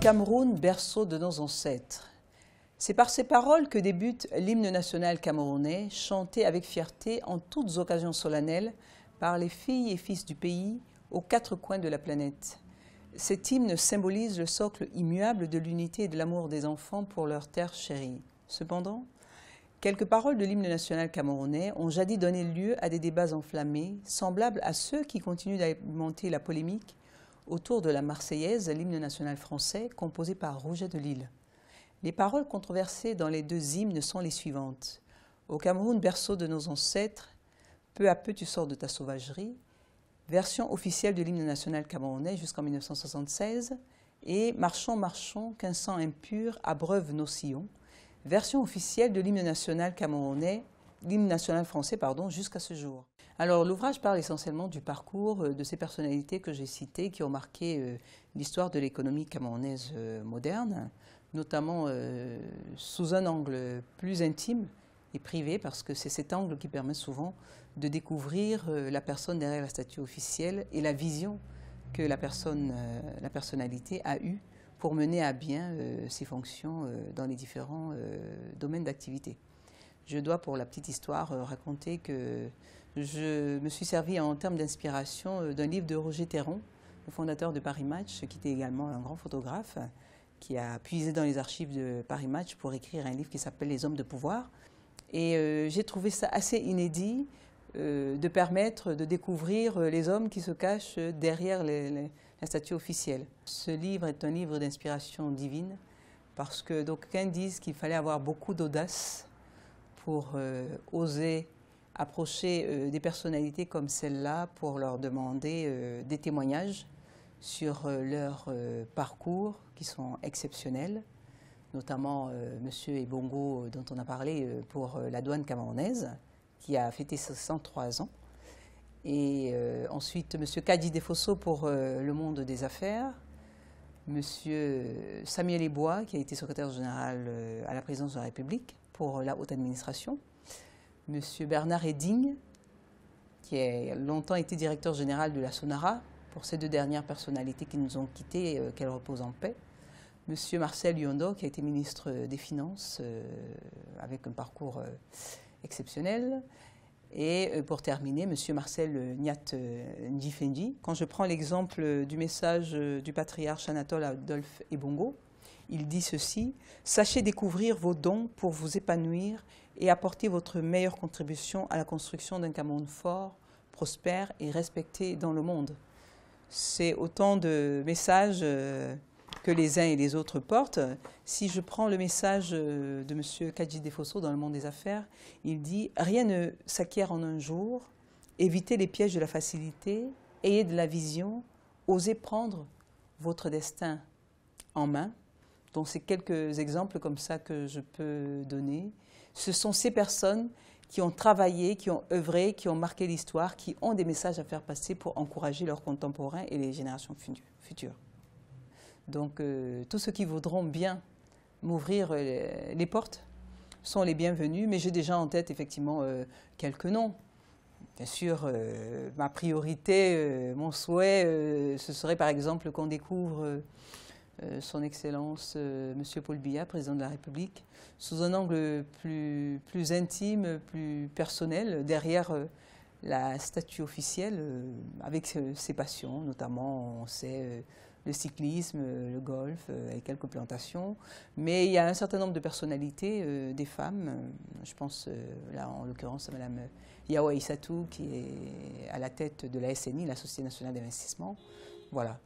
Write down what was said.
Cameroun, berceau de nos ancêtres. C'est par ces paroles que débute l'hymne national camerounais, chanté avec fierté en toutes occasions solennelles par les filles et fils du pays aux quatre coins de la planète. Cet hymne symbolise le socle immuable de l'unité et de l'amour des enfants pour leur terre chérie. Cependant, quelques paroles de l'hymne national camerounais ont jadis donné lieu à des débats enflammés, semblables à ceux qui continuent d'alimenter la polémique autour de la Marseillaise, l'hymne national français, composé par Rouget de Lille. Les paroles controversées dans les deux hymnes sont les suivantes. Au Cameroun, berceau de nos ancêtres, peu à peu tu sors de ta sauvagerie, version officielle de l'hymne national camerounais jusqu'en 1976, et Marchons, marchons, qu'un sang impur abreuve nos sillons, version officielle de l'hymne national camerounais l'hymne national français pardon, jusqu'à ce jour. Alors l'ouvrage parle essentiellement du parcours euh, de ces personnalités que j'ai citées qui ont marqué euh, l'histoire de l'économie camerounaise euh, moderne, notamment sous un angle plus intime et privé parce que c'est cet angle qui permet souvent de découvrir la personne derrière la statue officielle et la vision que la, personne, la personnalité a eue pour mener à bien ses fonctions dans les différents domaines d'activité. Je dois, pour la petite histoire, euh, raconter que je me suis servi en termes d'inspiration euh, d'un livre de Roger Théron, le fondateur de Paris Match, qui était également un grand photographe, qui a puisé dans les archives de Paris Match pour écrire un livre qui s'appelle Les hommes de pouvoir. Et euh, j'ai trouvé ça assez inédit de permettre de découvrir les hommes qui se cachent derrière la statue officielle. Ce livre est un livre d'inspiration divine parce que d'aucuns disent qu'il fallait avoir beaucoup d'audace pour euh, oser approcher euh, des personnalités comme celle-là pour leur demander euh, des témoignages sur leurs parcours qui sont exceptionnels, notamment Monsieur M. Ebongo dont on a parlé pour la douane camerounaise qui a fêté ses ans. Et ensuite, M. Kadi Defosso pour le monde des affaires. M. Samuel Ebois, qui a été secrétaire général à la présidence de la République pour la haute administration, M. Bernard Edding, qui a longtemps été directeur général de la Sonara, pour ces deux dernières personnalités qui nous ont quittés, euh, qu'elles reposent en paix. Monsieur Marcel Yondo, qui a été ministre des Finances, euh, avec un parcours euh, exceptionnel. Et pour terminer, Monsieur Marcel Niat Quand je prends l'exemple du message du patriarche Anatole Adolphe Ebongo, il dit ceci, Sachez découvrir vos dons pour vous épanouir et apporter votre meilleure contribution à la construction d'un Cameroun fort, prospère et respecté dans le monde. C'est autant de messages euh, que les uns et les autres portent. Si je prends le message euh, de M. Kadji Defosso dans Le Monde des Affaires, il dit « Rien ne s'acquiert en un jour, évitez les pièges de la facilité, ayez de la vision, osez prendre votre destin en main ». Donc c'est quelques exemples comme ça que je peux donner. Ce sont ces personnes qui ont travaillé, qui ont œuvré, qui ont marqué l'histoire, qui ont des messages à faire passer pour encourager leurs contemporains et les générations futures. Donc euh, tous ceux qui voudront bien m'ouvrir euh, les portes sont les bienvenus, mais j'ai déjà en tête effectivement euh, quelques noms. Bien sûr, ma priorité, mon souhait, ce serait par exemple qu'on découvre... Euh, son Excellence euh, Monsieur Paul Biya, président de la République, sous un angle plus, plus intime, plus personnel, derrière euh, la statue officielle, avec ses passions, notamment, on sait, le cyclisme, le golf, et quelques plantations. Mais il y a un certain nombre de personnalités, des femmes, je pense là en l'occurrence à Madame Yawa Isatou, qui est à la tête de la SNI, la Société Nationale d'Investissement. Voilà.